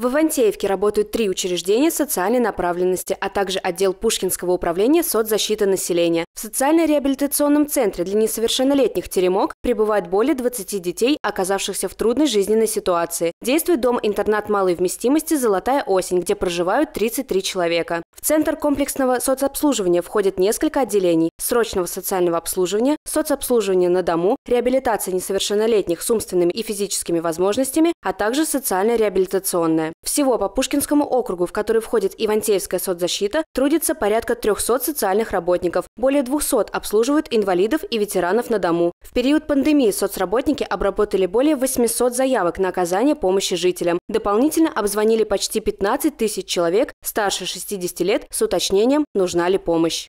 В Ивантеевке работают три учреждения социальной направленности, а также отдел Пушкинского управления соцзащиты населения. В социально-реабилитационном центре для несовершеннолетних «Теремок» пребывает более 20 детей, оказавшихся в трудной жизненной ситуации. Действует дом-интернат малой вместимости «Золотая осень», где проживают 33 человека. Центр комплексного соцобслуживания входит несколько отделений срочного социального обслуживания, соцобслуживания на дому, реабилитация несовершеннолетних с умственными и физическими возможностями, а также социально-реабилитационная. Всего по Пушкинскому округу, в который входит Ивантеевская соцзащита, трудится порядка 300 социальных работников, более 200 обслуживают инвалидов и ветеранов на дому. В период пандемии соцработники обработали более 800 заявок на оказание помощи жителям. Дополнительно обзвонили почти 15 тысяч человек старше 60 лет лет с уточнением, нужна ли помощь.